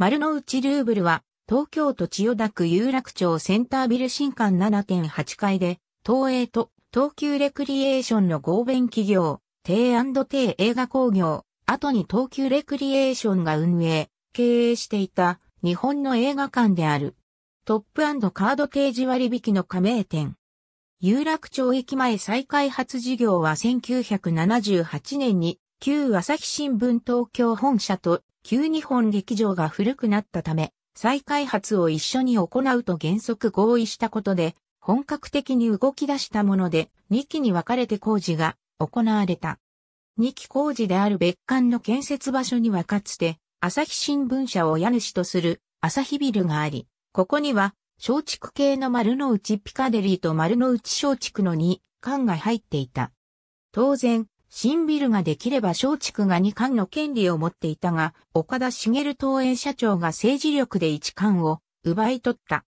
丸の内ルーブルは、東京都千代田区有楽町センタービル新館7.8階で、東映と東急レクリエーションの合弁企業、帝帝映画工業、後に東急レクリエーションが運営、経営していた日本の映画館である。トップカード提示割引の加盟店。有楽町駅前再開発事業は1978年に旧朝日新聞東京本社と旧日本劇場が古くなったため、再開発を一緒に行うと原則合意したことで、本格的に動き出したもので、2期に分かれて工事が行われた。2期工事である別館の建設場所にはかつて、朝日新聞社を家主とする朝日ビルがあり、ここには、松竹系の丸の内ピカデリーと丸の内松竹の2館が入っていた。当然、新ビルができれば松竹が2巻の権利を持っていたが、岡田茂東映社長が政治力で1巻を奪い取った。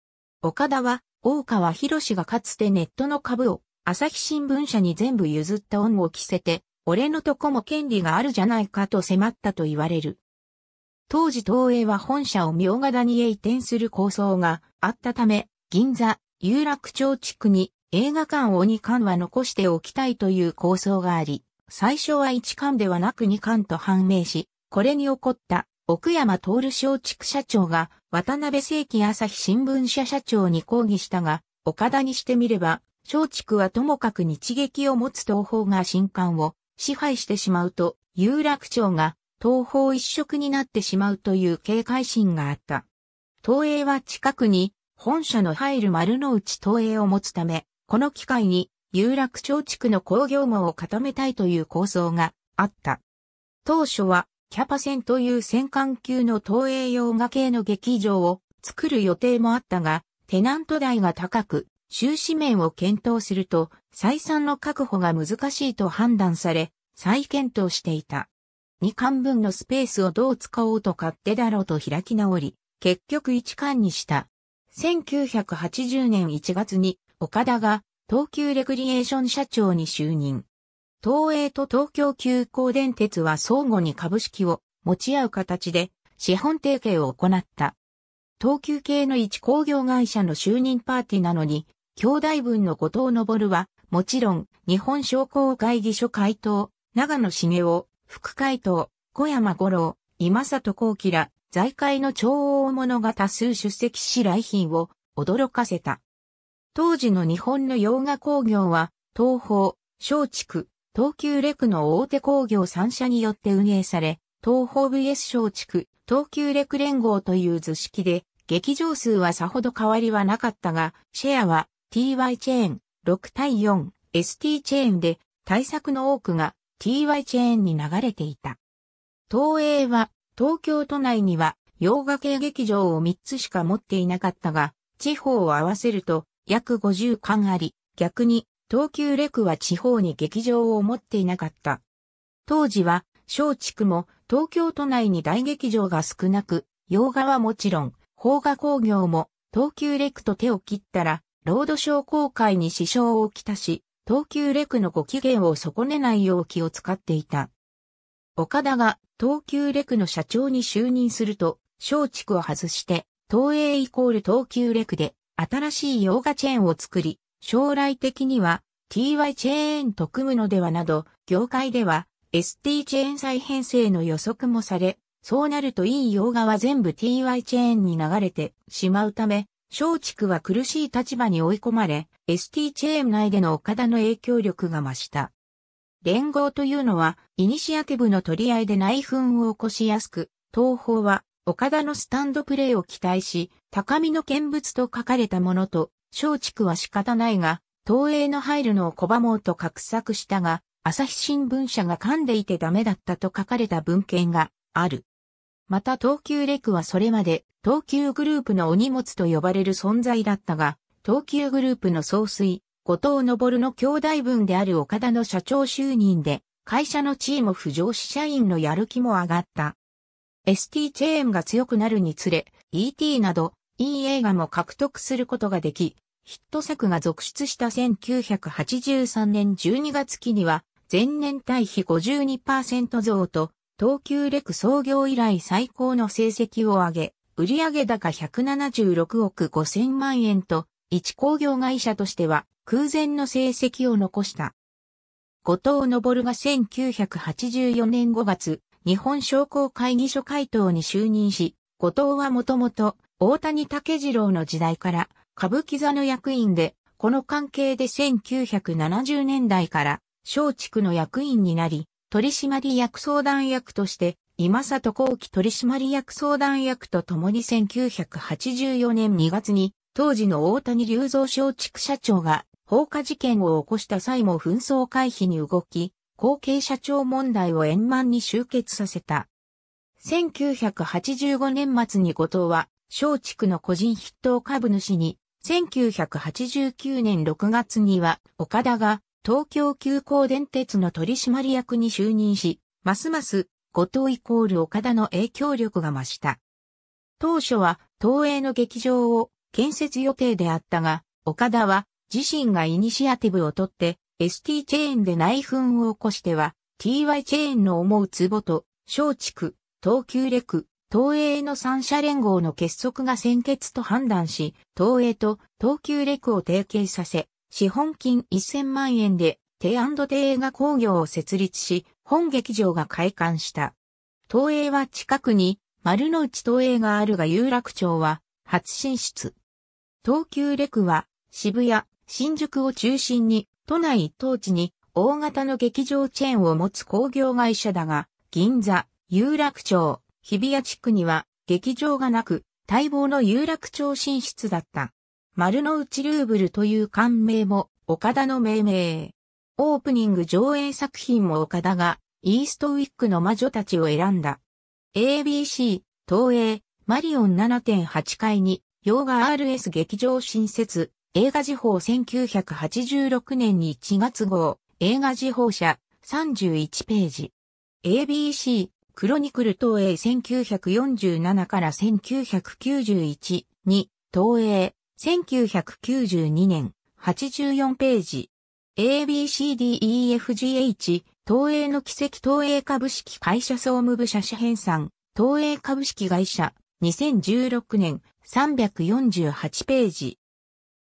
岡田は、大川博士がかつてネットの株を朝日新聞社に全部譲った恩を着せて、俺のとこも権利があるじゃないかと迫ったと言われる。当時東映は本社を明ヶ谷へ移転する構想があったため、銀座、有楽町地区に映画館を2巻は残しておきたいという構想があり、最初は1巻ではなく2巻と判明し、これに起こった奥山徹松竹社長が渡辺正規朝日新聞社社長に抗議したが、岡田にしてみれば、松竹はともかく日劇を持つ東方が新刊を支配してしまうと、有楽町が東方一色になってしまうという警戒心があった。東映は近くに本社の入る丸の内東映を持つため、この機会に有楽町地区の工業網を固めたいという構想があった。当初は、キャパンという戦艦級の東映洋画系の劇場を作る予定もあったが、テナント代が高く、収支面を検討すると、採算の確保が難しいと判断され、再検討していた。二巻分のスペースをどう使おうと勝手だろうと開き直り、結局一巻にした。1980年1月に、岡田が東急レクリエーション社長に就任。東映と東京急行電鉄は相互に株式を持ち合う形で資本提携を行った。東急系の一工業会社の就任パーティーなのに、兄弟分の後藤昇は、もちろん、日本商工会議所会頭、長野茂雄、副会頭、小山五郎、今里幸喜ら、財界の超大物が多数出席し来賓を驚かせた。当時の日本の洋画工業は、東宝、松竹、東急レクの大手工業3社によって運営され、東宝 VS 松竹、東急レク連合という図式で、劇場数はさほど変わりはなかったが、シェアは TY チェーン6対 4ST チェーンで、対策の多くが TY チェーンに流れていた。東映は東京都内には洋画系劇場を3つしか持っていなかったが、地方を合わせると約50巻あり、逆に東急レクは地方に劇場を持っていなかった。当時は松竹も東京都内に大劇場が少なく、洋画はもちろん、邦画工業も東急レクと手を切ったら、ロードショー公開に支障をきたし、東急レクのご機嫌を損ねないよう気を使っていた。岡田が東急レクの社長に就任すると、松竹を外して、東映イコール東急レクで、新しい洋画チェーンを作り、将来的には TY チェーンと組むのではなど、業界では ST チェーン再編成の予測もされ、そうなるといい洋画は全部 TY チェーンに流れてしまうため、松竹は苦しい立場に追い込まれ、ST チェーン内での岡田の影響力が増した。連合というのは、イニシアティブの取り合いで内紛を起こしやすく、東方は岡田のスタンドプレーを期待し、高見の見物と書かれたものと、松竹は仕方ないが、東映の入るのを拒もうと画策したが、朝日新聞社が噛んでいてダメだったと書かれた文献がある。また東急レクはそれまで東急グループのお荷物と呼ばれる存在だったが、東急グループの総帥、後藤昇の兄弟分である岡田の社長就任で、会社の地位も浮上し社員のやる気も上がった。ST チェーンが強くなるにつれ、ET など、E 映画も獲得することができ、ヒット作が続出した1983年12月期には、前年対比52%増と、東急レク創業以来最高の成績を上げ、売上高176億5000万円と、一工業会社としては空前の成績を残した。後藤昇が1984年5月、日本商工会議所会頭に就任し、後藤はもともと大谷武次郎の時代から歌舞伎座の役員で、この関係で1970年代から松竹の役員になり、取締役相談役として今里後期取締役相談役と共に1984年2月に、当時の大谷隆三小畜社長が放火事件を起こした際も紛争回避に動き、後継者長問題を円満に終結させた。1985年末に後藤は、小畜の個人筆頭株主に、1989年6月には、岡田が東京急行電鉄の取締役に就任し、ますます後藤イコール岡田の影響力が増した。当初は東映の劇場を建設予定であったが、岡田は自身がイニシアティブを取って ST チェーンで内紛を起こしては、TY チェーンの思うツボと、小畜、東急レク、東映の三者連合の結束が先決と判断し、東映と東急レクを提携させ、資本金1000万円で、テアンドテ映画工業を設立し、本劇場が開館した。東映は近くに、丸の内東映があるが有楽町は、初進出。東急レクは、渋谷、新宿を中心に、都内一等地に大型の劇場チェーンを持つ工業会社だが、銀座、有楽町、日比谷地区には劇場がなく、待望の有楽町進出だった。丸の内ルーブルという館名も岡田の命名。オープニング上映作品も岡田がイーストウィックの魔女たちを選んだ。ABC、東映、マリオン7.8階に、洋画 RS 劇場新設、映画時報1986年に1月号、映画時報社、31ページ。ABC、クロニクル東映1947から1991に、東映、1992年、84ページ。ABCDEFGH、東映の奇跡東映株式会社総務部社社編ん、東映株式会社、2016年、348ページ。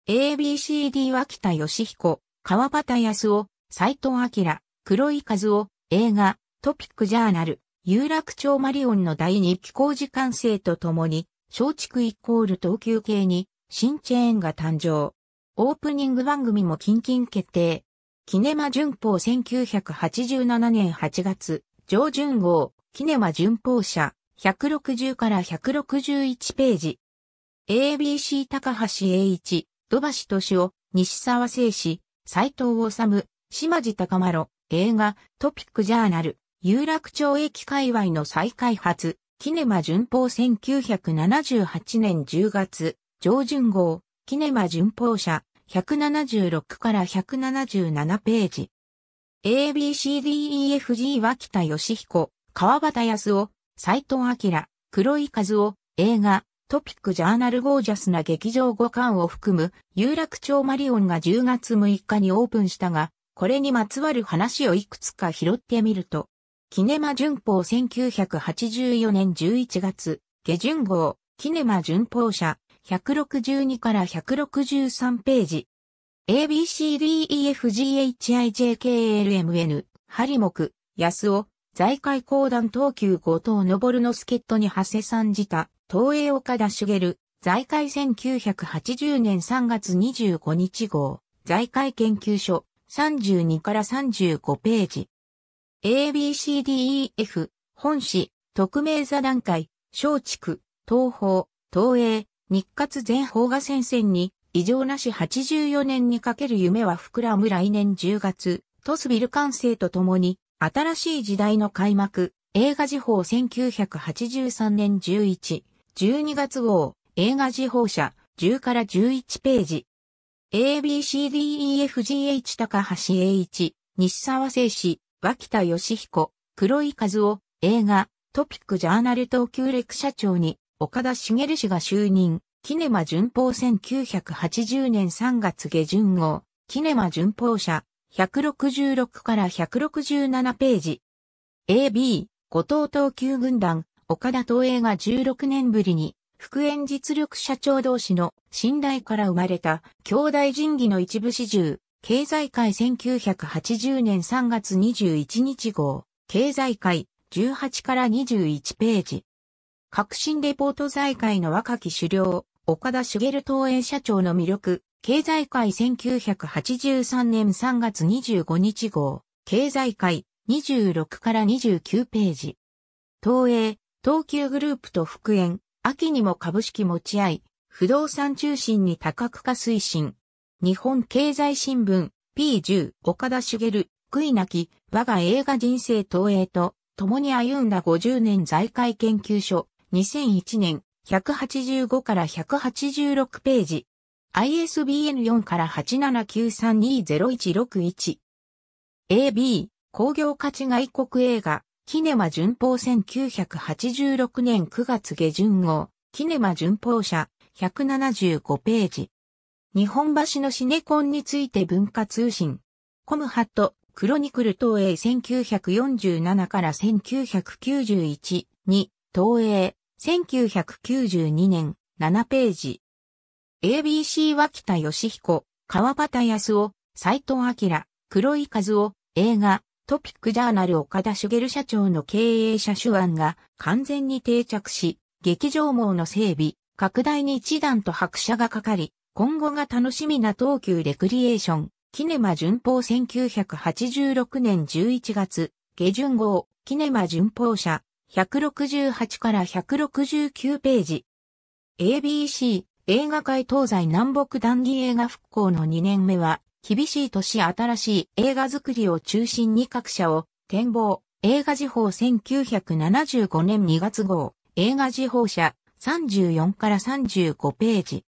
ABCD 脇田義彦、川端康夫、斎藤明、黒井和夫、映画、トピックジャーナル、有楽町マリオンの第2期工事完成とともに、松竹イコール東急系に、新チェーンが誕生。オープニング番組も近々決定。キネマ旬報1987年8月、上旬号、キネマ旬報社、160から161ページ。ABC 高橋英一、土橋敏夫、西沢聖史、斎藤治、島地高丸、映画、トピックジャーナル、有楽町駅界隈の再開発、キネマ順法1978年10月、上旬号、キネマ順法社、176から177ページ。ABCDEFG 脇田義彦、川端康夫、斎藤明、黒井和夫、映画、トピックジャーナルゴージャスな劇場5巻を含む有楽町マリオンが10月6日にオープンしたが、これにまつわる話をいくつか拾ってみると、キネマ旬報1984年11月、下旬号、キネマ旬報社、162から163ページ。ABCDEFGHIJKLMN、ハリモク、安尾、財界公団東急後藤昇の助っ人に馳せさんた。東映岡田茂、財界1980年3月25日号、財界研究所、32から35ページ。ABCDEF、本誌、特命座談会、松竹、東方、東映、日活全邦画戦線に、異常なし84年にかける夢は膨らむ来年10月、トスビル完成とともに、新しい時代の開幕、映画時報1983年11、12月号、映画時報社、10から11ページ。ABCDEFGH 高橋栄一、西沢聖史、脇田義彦、黒井和夫、映画、トピックジャーナル東急レク社長に、岡田茂氏が就任、キネマ旬報1980年3月下旬号、キネマ旬報社、166から167ページ。AB、後藤東急軍団、岡田東映が16年ぶりに、復縁実力社長同士の信頼から生まれた兄弟人義の一部始終、経済界1980年3月21日号、経済界18から21ページ。革新レポート財界の若き首領、岡田茂東映社長の魅力、経済界1983年3月25日号、経済界26から29ページ。東映、東急グループと復縁、秋にも株式持ち合い、不動産中心に多角化推進。日本経済新聞 P10 岡田茂、悔いなき我が映画人生投影と共に歩んだ50年財界研究所2001年185から186ページ ISBN4 から879320161 AB 工業価値外国映画キネマ巡報1986年9月下旬号、キネマ巡報社、175ページ。日本橋のシネコンについて文化通信。コムハット、クロニクル東映1947から1991に、東映1992年7ページ。ABC 脇田義彦、川端康夫、斎藤明、黒井和夫、映画、トピックジャーナル岡田茂社長の経営者手腕が完全に定着し、劇場網の整備、拡大に一段と拍車がかかり、今後が楽しみな東急レクリエーション、キネマ巡報1986年11月、下旬号、キネマ巡報社、168から169ページ。ABC、映画界東西南北談義映画復興の2年目は、厳しい年新しい映画作りを中心に各社を展望、映画時報1975年2月号、映画時報社34から35ページ。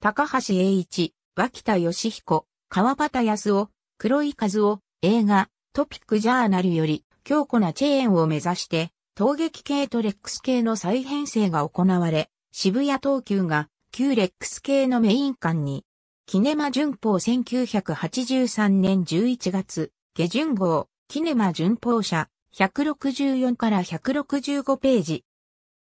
高橋栄一、脇田義彦、川端康夫、黒井和夫、映画、トピックジャーナルより強固なチェーンを目指して、陶劇系とレックス系の再編成が行われ、渋谷東急が旧レックス系のメイン館にキネマ旬報1983年11月、下旬号、キネマ旬報社、164から165ページ。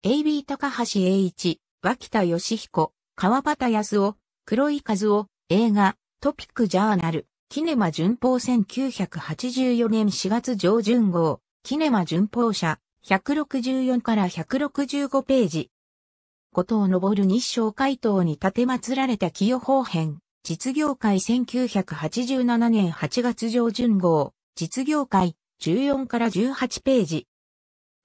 AB 高橋栄一、脇田義彦、川端康夫、黒井和夫、映画、トピックジャーナル、キネマ旬報1984年4月上旬号、キネマ旬報社、164から165ページ。後藤昇日照回答に立て祀られた清方編。実業界1987年8月上旬号、実業界14から18ページ。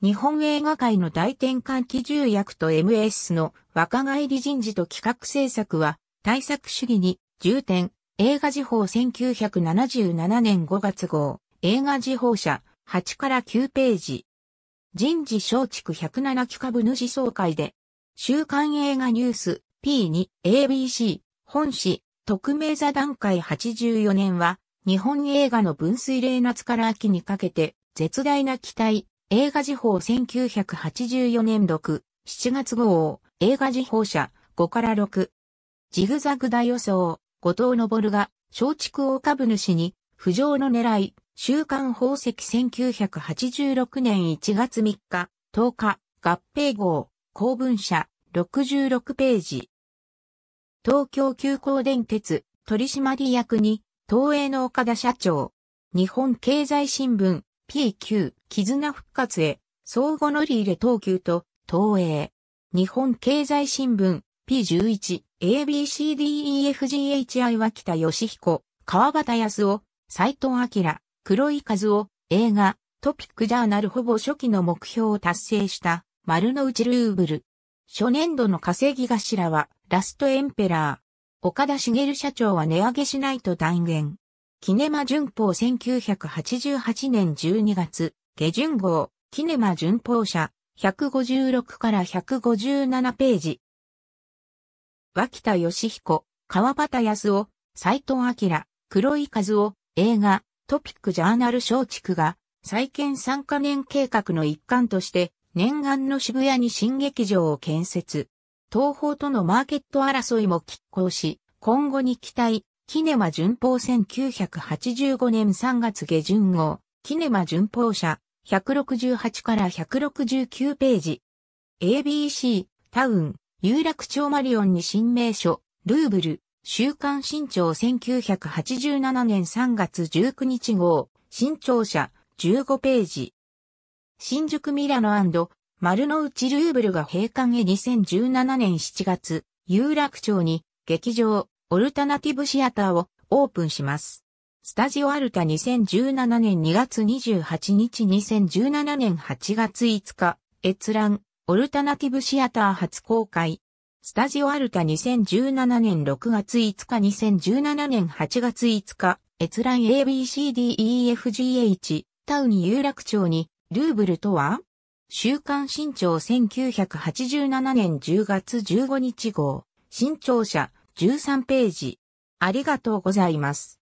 日本映画界の大転換期重役と MS の若返り人事と企画制作は、対策主義に重点、映画時報1977年5月号、映画時報社8から9ページ。人事松竹107期株主総会で、週刊映画ニュース P2ABC 本誌特命座談会84年は、日本映画の分水嶺夏から秋にかけて、絶大な期待、映画時報1984年6、7月号を、映画時報社、5から6。ジグザグ大予想、後藤昇が、松竹大株主に、浮上の狙い、週刊宝石1986年1月3日、10日、合併号、公文社、66ページ。東京急行電鉄取締役に、東映の岡田社長、日本経済新聞 PQ 絆復活へ、相互乗り入れ東急と東映、日本経済新聞 P11 ABCDEFGHI は北義彦、川端康夫、斎藤明、黒井和夫、映画、トピックジャーナルほぼ初期の目標を達成した、丸の内ルーブル。初年度の稼ぎ頭は、ラストエンペラー。岡田茂社長は値上げしないと断言。キネマ旬報1988年12月、下旬号、キネマ旬報社、156から157ページ。脇田義彦、川端康夫、斎藤明、黒井和夫、映画、トピックジャーナル松竹が、再建3カ年計画の一環として、念願の渋谷に新劇場を建設。東方とのマーケット争いも拮抗し、今後に期待、キネマ巡報1985年3月下旬号、キネマ巡報社、168から169ページ。ABC、タウン、有楽町マリオンに新名所、ルーブル、週刊新潮1987年3月19日号、新潮社、15ページ。新宿ミラノ丸の内ルーブルが閉館へ2017年7月、有楽町に劇場、オルタナティブシアターをオープンします。スタジオアルタ2017年2月28日2017年8月5日、閲覧、オルタナティブシアター初公開。スタジオアルタ2017年6月5日2017年8月5日、閲覧 ABCDEFGH、タウン有楽町に、ルーブルとは週刊新潮1987年10月15日号、新潮社13ページ。ありがとうございます。